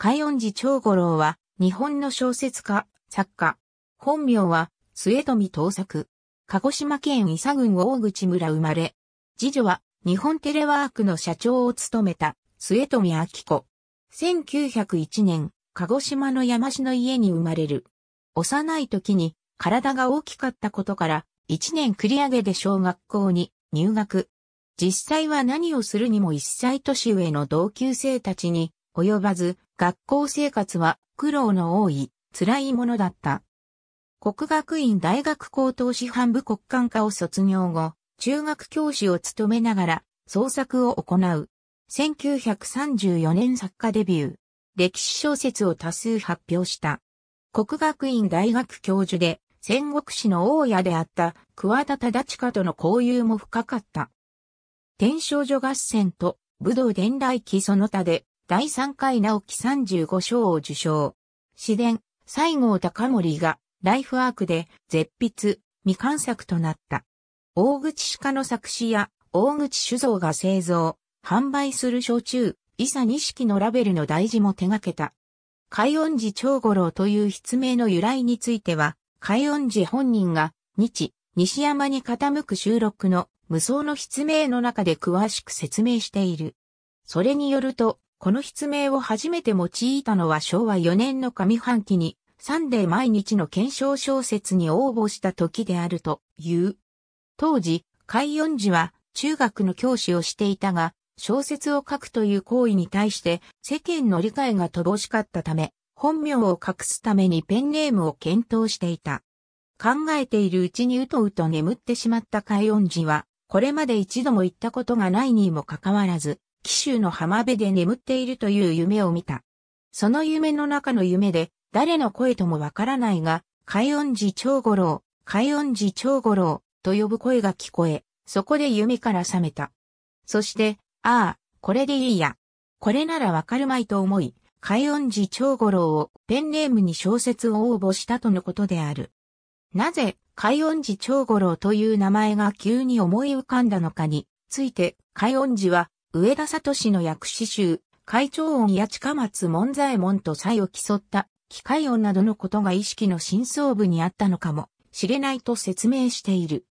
海音寺長五郎は、日本の小説家、作家。本名は、末富東作。鹿児島県伊佐郡大口村生まれ。次女は、日本テレワークの社長を務めた、末富明子。1901年、鹿児島の山市の家に生まれる。幼い時に、体が大きかったことから、1年繰り上げで小学校に入学。実際は何をするにも一歳年上の同級生たちに及ばず、学校生活は苦労の多い、辛いものだった。国学院大学高等師範部国官科を卒業後、中学教師を務めながら創作を行う。1934年作家デビュー。歴史小説を多数発表した。国学院大学教授で戦国史の大家であった桑田忠親との交友も深かった。天正女合戦と武道伝来期その他で第3回直木35賞を受賞。詩伝、西郷隆盛が、ライフワークで、絶筆、未完作となった。大口鹿の作詞や、大口酒造が製造、販売する焼酎、伊佐錦のラベルの大事も手掛けた。海音寺長五郎という筆名の由来については、海音寺本人が、日、西山に傾く収録の無双の筆名の中で詳しく説明している。それによると、この筆名を初めて用いたのは昭和4年の上半期に、サンデー毎日の検証小説に応募した時であるという。当時、海音寺は中学の教師をしていたが、小説を書くという行為に対して世間の理解が乏しかったため、本名を隠すためにペンネームを検討していた。考えているうちにうとうと眠ってしまった海音寺は、これまで一度も行ったことがないにもかかわらず、紀州の浜辺で眠っているという夢を見た。その夢の中の夢で、誰の声ともわからないが、海音寺長五郎、海音寺長五郎、と呼ぶ声が聞こえ、そこで夢から覚めた。そして、ああ、これでいいや。これならわかるまいと思い、海音寺長五郎をペンネームに小説を応募したとのことである。なぜ、海音寺長五郎という名前が急に思い浮かんだのかについて、海音寺は上田聡の薬師集、会長音や近松門左衛門と才を競った機械音などのことが意識の真相部にあったのかもしれないと説明している。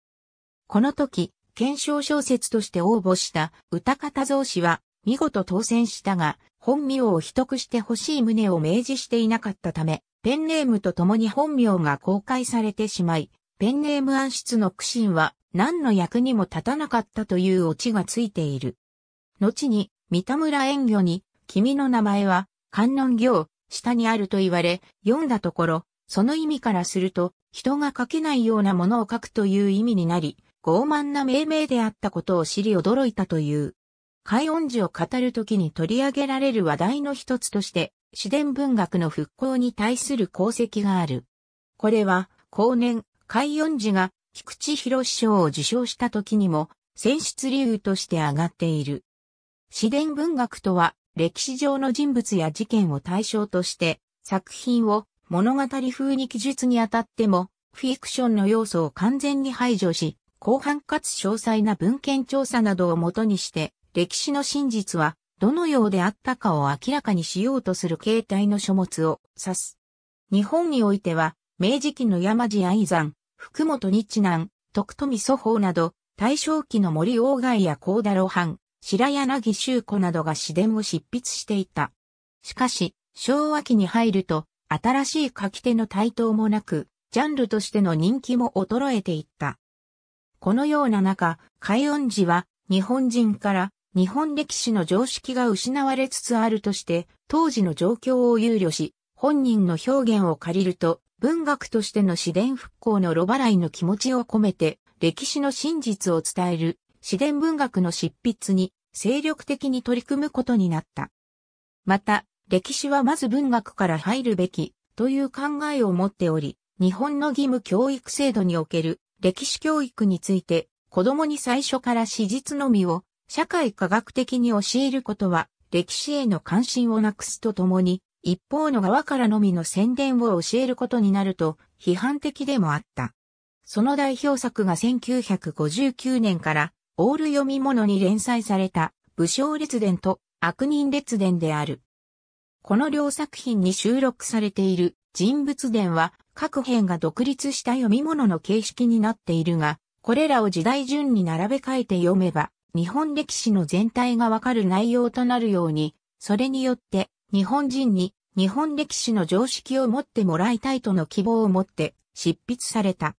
この時、検証小説として応募した歌方造氏は見事当選したが、本名を取得してほしい旨を明示していなかったため、ペンネームと共に本名が公開されてしまい、ペンネーム暗室の苦心は何の役にも立たなかったというオチがついている。後に、三田村縁魚に、君の名前は、観音行、下にあると言われ、読んだところ、その意味からすると、人が書けないようなものを書くという意味になり、傲慢な命名であったことを知り驚いたという。海音寺を語るときに取り上げられる話題の一つとして、自伝文学の復興に対する功績がある。これは、後年、海音寺が菊池博士賞を受賞した時にも、選出理由として挙がっている。詩伝文学とは、歴史上の人物や事件を対象として、作品を物語風に記述にあたっても、フィクションの要素を完全に排除し、広範かつ詳細な文献調査などをもとにして、歴史の真実はどのようであったかを明らかにしようとする形態の書物を指す。日本においては、明治期の山地愛山、福本日南、徳富祖法など、大正期の森大外や高田露伴、白柳修子などが詩伝を執筆していた。しかし、昭和期に入ると、新しい書き手の台頭もなく、ジャンルとしての人気も衰えていった。このような中、海音寺は日本人から日本歴史の常識が失われつつあるとして、当時の状況を憂慮し、本人の表現を借りると、文学としての自伝復興の炉払いの気持ちを込めて、歴史の真実を伝える自然文学の執筆に精力的に取り組むことになった。また、歴史はまず文学から入るべきという考えを持っており、日本の義務教育制度における歴史教育について子供に最初から史実のみを社会科学的に教えることは歴史への関心をなくすとともに一方の側からのみの宣伝を教えることになると批判的でもあった。その代表作が1959年からオール読み物に連載された武将列伝と悪人列伝である。この両作品に収録されている人物伝は各編が独立した読み物の形式になっているが、これらを時代順に並べ替えて読めば、日本歴史の全体がわかる内容となるように、それによって日本人に日本歴史の常識を持ってもらいたいとの希望を持って執筆された。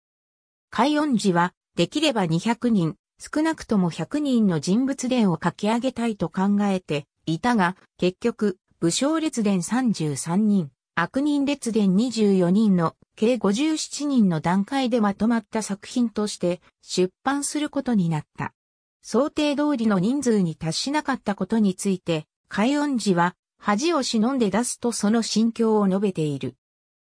海音寺はできれば200人、少なくとも100人の人物伝を書き上げたいと考えていたが、結局、武将列伝33人、悪人列伝24人の計57人の段階でまとまった作品として出版することになった。想定通りの人数に達しなかったことについて、海音寺は恥を忍んで出すとその心境を述べている。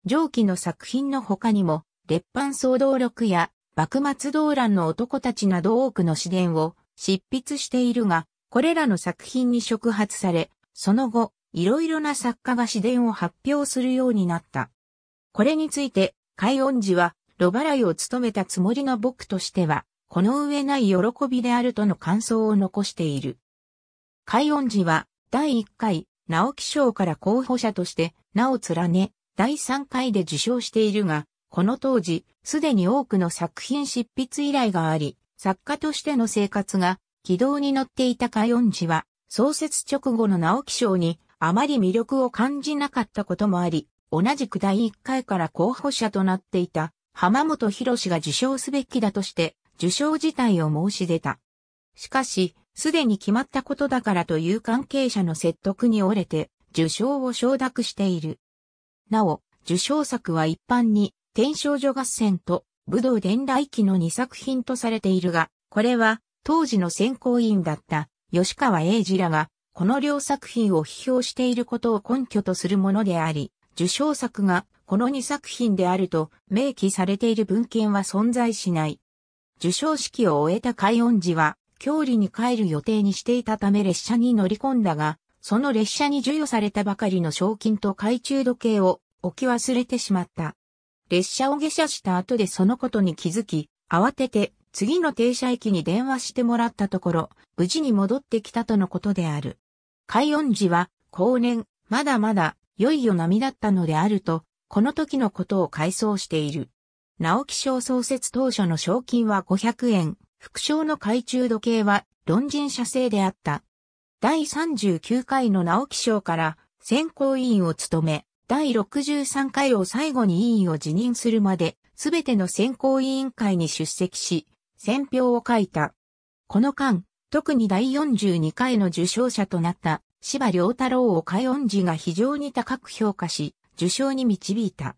上記の作品の他にも、列藩総動録や幕末動乱の男たちなど多くの詩伝を執筆しているが、これらの作品に触発され、その後、いろいろな作家が詩伝を発表するようになった。これについて、海音寺は、炉払いを務めたつもりの僕としては、この上ない喜びであるとの感想を残している。海音寺は、第1回、直木賞から候補者として、名を連ね、第3回で受賞しているが、この当時、すでに多くの作品執筆依頼があり、作家としての生活が軌道に乗っていたカヨンは、創設直後の直木賞にあまり魅力を感じなかったこともあり、同じく第1回から候補者となっていた浜本博士が受賞すべきだとして受賞自体を申し出た。しかし、すでに決まったことだからという関係者の説得に折れて受賞を承諾している。なお、受賞作は一般に天正女合戦と武道伝来記の2作品とされているが、これは当時の選考委員だった吉川英治らが、この両作品を批評していることを根拠とするものであり、受賞作がこの2作品であると明記されている文献は存在しない。受賞式を終えた海音寺は、郷里に帰る予定にしていたため列車に乗り込んだが、その列車に授与されたばかりの賞金と懐中時計を置き忘れてしまった。列車を下車した後でそのことに気づき、慌てて次の停車駅に電話してもらったところ、無事に戻ってきたとのことである。海音寺は、後年、まだまだ、よいよ波だったのであると、この時のことを回想している。直木賞創設当初の賞金は500円、副賞の懐中時計は、論人社製であった。第39回の直木賞から、選考委員を務め、第63回を最後に委員を辞任するまで、すべての選考委員会に出席し、選票を書いた。この間、特に第42回の受賞者となった芝良太郎を海音寺が非常に高く評価し、受賞に導いた。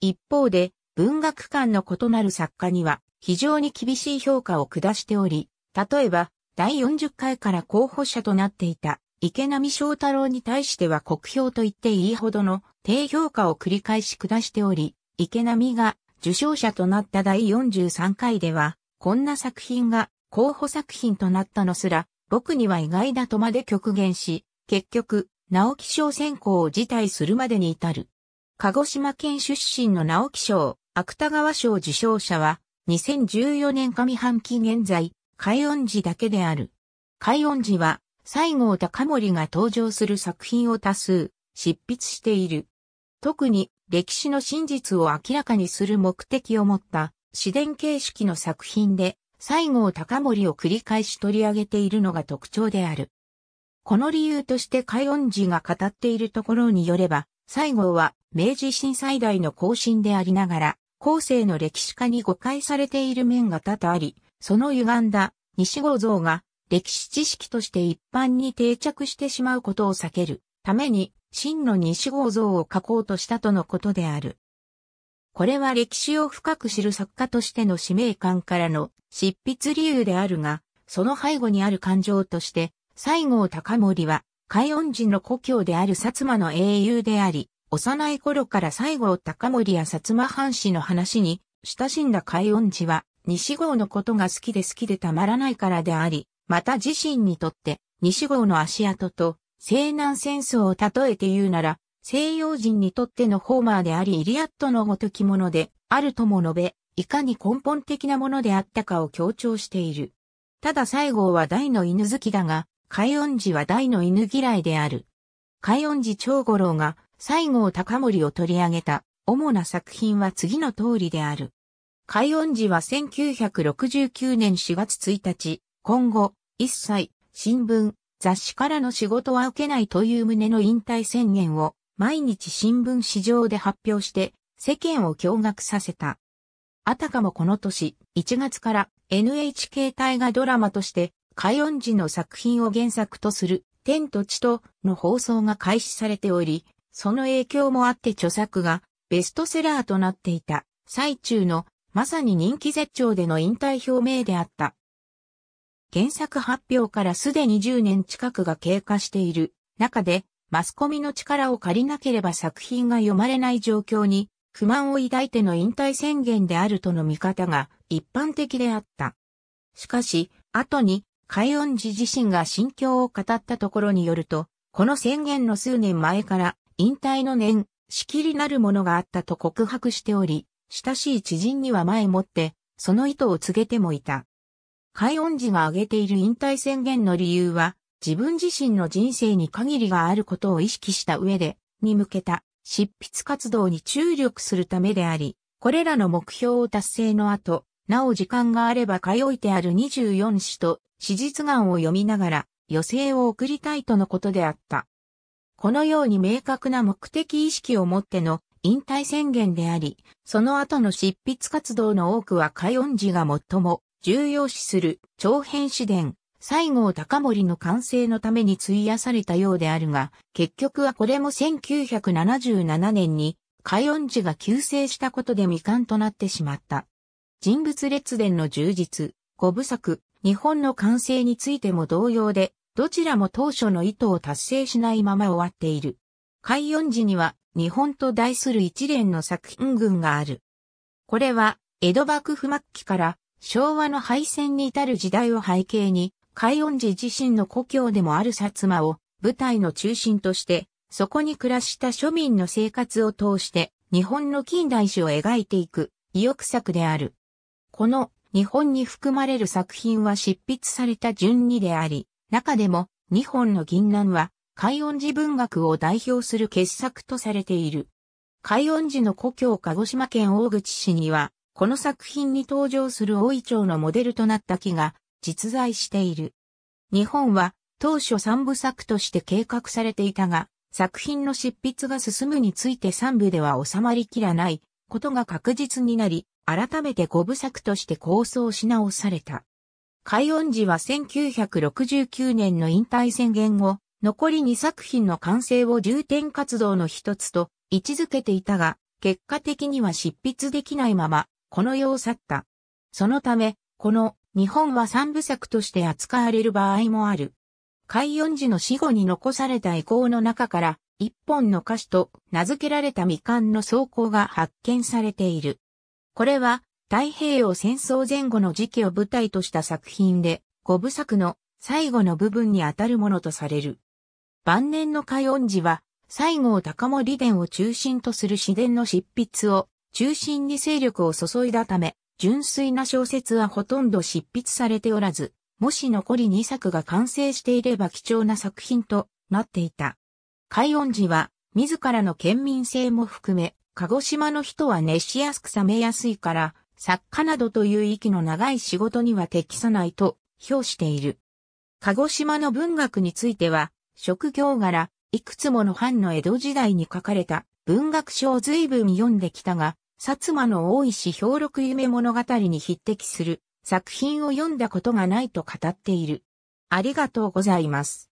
一方で、文学館の異なる作家には非常に厳しい評価を下しており、例えば、第40回から候補者となっていた池波正太郎に対しては国評と言っていいほどの低評価を繰り返し下しており、池波が受賞者となった第43回では、こんな作品が候補作品となったのすら、僕には意外だとまで極限し、結局、直木賞選考を辞退するまでに至る。鹿児島県出身の直木賞、芥川賞受賞者は、2014年上半期現在、海音寺だけである。海音寺は、西郷隆盛が登場する作品を多数執筆している。特に歴史の真実を明らかにする目的を持った自伝形式の作品で西郷隆盛を繰り返し取り上げているのが特徴である。この理由として海音寺が語っているところによれば、西郷は明治震災大の更進でありながら、後世の歴史家に誤解されている面が多々あり、その歪んだ西郷像が歴史知識として一般に定着してしまうことを避けるために、真の西郷像を書こうとしたとのことである。これは歴史を深く知る作家としての使命感からの執筆理由であるが、その背後にある感情として、西郷隆盛は、海恩寺の故郷である薩摩の英雄であり、幼い頃から西郷隆盛や薩摩藩士の話に親しんだ海恩寺は、西郷のことが好きで好きでたまらないからであり、また自身にとって西郷の足跡と西南戦争を例えて言うなら西洋人にとってのホーマーでありイリアットのごときものであるとも述べ、いかに根本的なものであったかを強調している。ただ西郷は大の犬好きだが、海音寺は大の犬嫌いである。海音寺長五郎が西郷隆盛を取り上げた主な作品は次の通りである。海音寺は1969年4月1日、今後、一切、新聞、雑誌からの仕事は受けないという旨の引退宣言を、毎日新聞市場で発表して、世間を驚愕させた。あたかもこの年、1月から NHK 大河ドラマとして、海音時の作品を原作とする、天と地との放送が開始されており、その影響もあって著作がベストセラーとなっていた最中のまさに人気絶頂での引退表明であった。原作発表からすでに10年近くが経過している中で、マスコミの力を借りなければ作品が読まれない状況に不満を抱いての引退宣言であるとの見方が一般的であった。しかし、後に、海音寺自身が心境を語ったところによると、この宣言の数年前から引退の念、しきりなるものがあったと告白しており、親しい知人には前もって、その意図を告げてもいた。海音寺が挙げている引退宣言の理由は、自分自身の人生に限りがあることを意識した上で、に向けた執筆活動に注力するためであり、これらの目標を達成の後、なお時間があれば通いてある24詩と史実眼を読みながら余生を送りたいとのことであった。このように明確な目的意識を持っての引退宣言であり、その後の執筆活動の多くは海音寺が最も重要視する長編詩伝、西郷隆盛の完成のために費やされたようであるが、結局はこれも1977年に、海音寺が急成したことで未完となってしまった。人物列伝の充実、五部作、日本の完成についても同様で、どちらも当初の意図を達成しないまま終わっている。海音寺には日本と題する一連の作品群がある。これは江戸幕府末期から昭和の敗戦に至る時代を背景に、海音寺自身の故郷でもある薩摩を舞台の中心として、そこに暮らした庶民の生活を通して、日本の近代史を描いていく、意欲作である。この日本に含まれる作品は執筆された順にであり、中でも日本の銀南は、海音寺文学を代表する傑作とされている。海音寺の故郷鹿児島県大口市には、この作品に登場する大井町のモデルとなった木が実在している。日本は当初三部作として計画されていたが、作品の執筆が進むについて三部では収まりきらないことが確実になり、改めて五部作として構想し直された。海音寺は1969年の引退宣言後、残り2作品の完成を重点活動の一つと位置づけていたが、結果的には執筆できないままこの世を去った。そのため、この日本は三部作として扱われる場合もある。海音寺の死後に残された遺構の中から一本の歌詞と名付けられた未完の草稿が発見されている。これは太平洋戦争前後の時期を舞台とした作品で五部作の最後の部分にあたるものとされる。晩年の海音寺は西郷隆盛伝を中心とする詩伝の執筆を中心に勢力を注いだため、純粋な小説はほとんど執筆されておらず、もし残り2作が完成していれば貴重な作品となっていた。海音寺は、自らの県民性も含め、鹿児島の人は熱しやすく冷めやすいから、作家などという息の長い仕事には適さないと評している。鹿児島の文学については、職業柄、いくつもの藩の江戸時代に書かれた文学書を随分読んできたが、薩摩の大石兵六夢物語に匹敵する作品を読んだことがないと語っている。ありがとうございます。